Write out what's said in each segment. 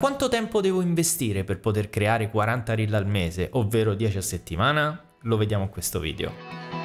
Quanto tempo devo investire per poter creare 40 reel al mese, ovvero 10 a settimana? Lo vediamo in questo video.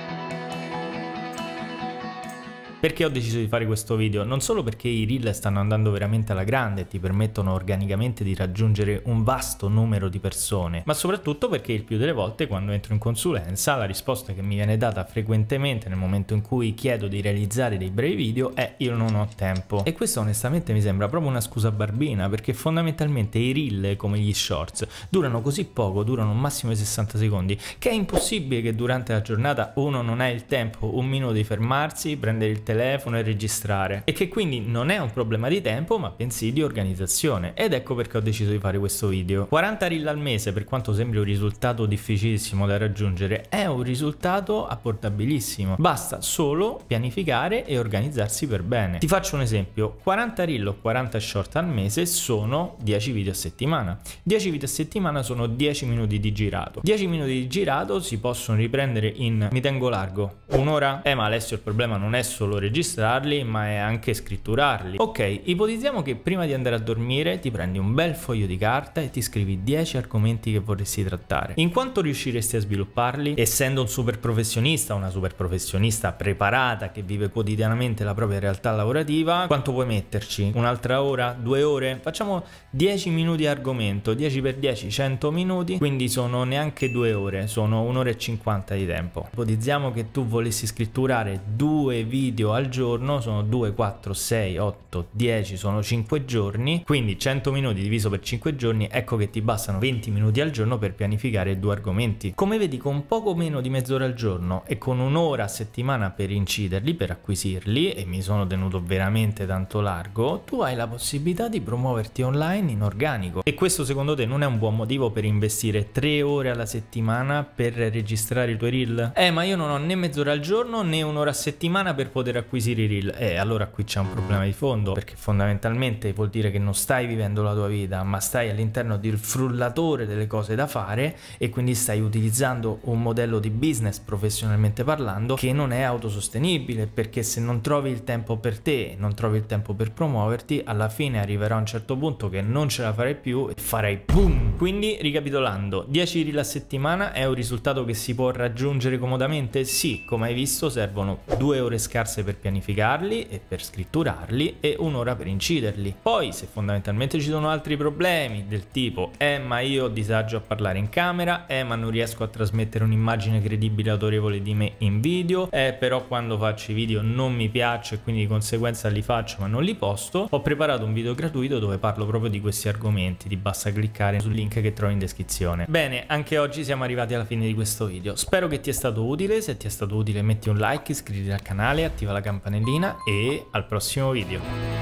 Perché ho deciso di fare questo video? Non solo perché i reel stanno andando veramente alla grande e ti permettono organicamente di raggiungere un vasto numero di persone, ma soprattutto perché il più delle volte quando entro in consulenza la risposta che mi viene data frequentemente nel momento in cui chiedo di realizzare dei brevi video è io non ho tempo. E questo onestamente mi sembra proprio una scusa barbina perché fondamentalmente i reel come gli shorts durano così poco, durano un massimo di 60 secondi, che è impossibile che durante la giornata uno non ha il tempo, un minuto di fermarsi, prendere il tempo telefono e registrare e che quindi non è un problema di tempo ma bensì di organizzazione ed ecco perché ho deciso di fare questo video. 40 rilla al mese per quanto sembri un risultato difficilissimo da raggiungere è un risultato apportabilissimo, basta solo pianificare e organizzarsi per bene. Ti faccio un esempio, 40 rilla o 40 short al mese sono 10 video a settimana, 10 video a settimana sono 10 minuti di girato, 10 minuti di girato si possono riprendere in mi tengo largo, un'ora? Eh ma Alessio il problema non è solo registrarli ma è anche scritturarli. Ok, ipotizziamo che prima di andare a dormire ti prendi un bel foglio di carta e ti scrivi 10 argomenti che vorresti trattare. In quanto riusciresti a svilupparli? Essendo un super professionista, una super professionista preparata che vive quotidianamente la propria realtà lavorativa, quanto puoi metterci? Un'altra ora? Due ore? Facciamo 10 minuti argomento, 10 per 10, 100 minuti, quindi sono neanche due ore, sono un'ora e 50 di tempo. Ipotizziamo che tu volessi scritturare due video al giorno, sono 2, 4, 6, 8, 10, sono 5 giorni, quindi 100 minuti diviso per 5 giorni, ecco che ti bastano 20 minuti al giorno per pianificare due argomenti. Come vedi con poco meno di mezz'ora al giorno e con un'ora a settimana per inciderli, per acquisirli, e mi sono tenuto veramente tanto largo, tu hai la possibilità di promuoverti online in organico. E questo secondo te non è un buon motivo per investire 3 ore alla settimana per registrare i tuoi reel? Eh ma io non ho né mezz'ora al giorno né un'ora a settimana per poter acquisire acquisire i reel. Eh, allora qui c'è un mm. problema di fondo, perché fondamentalmente vuol dire che non stai vivendo la tua vita, ma stai all'interno del frullatore delle cose da fare e quindi stai utilizzando un modello di business professionalmente parlando che non è autosostenibile, perché se non trovi il tempo per te, non trovi il tempo per promuoverti, alla fine arriverà un certo punto che non ce la farai più e farai boom. Quindi ricapitolando, 10 reel a settimana è un risultato che si può raggiungere comodamente? Sì, come hai visto servono due ore scarse per per pianificarli e per scritturarli e un'ora per inciderli. Poi se fondamentalmente ci sono altri problemi del tipo eh ma io ho disagio a parlare in camera, eh ma non riesco a trasmettere un'immagine credibile e autorevole di me in video, eh però quando faccio i video non mi piace e quindi di conseguenza li faccio ma non li posto, ho preparato un video gratuito dove parlo proprio di questi argomenti, ti basta cliccare sul link che trovi in descrizione. Bene, anche oggi siamo arrivati alla fine di questo video, spero che ti è stato utile, se ti è stato utile metti un like, iscriviti al canale, attiva la campanellina e al prossimo video.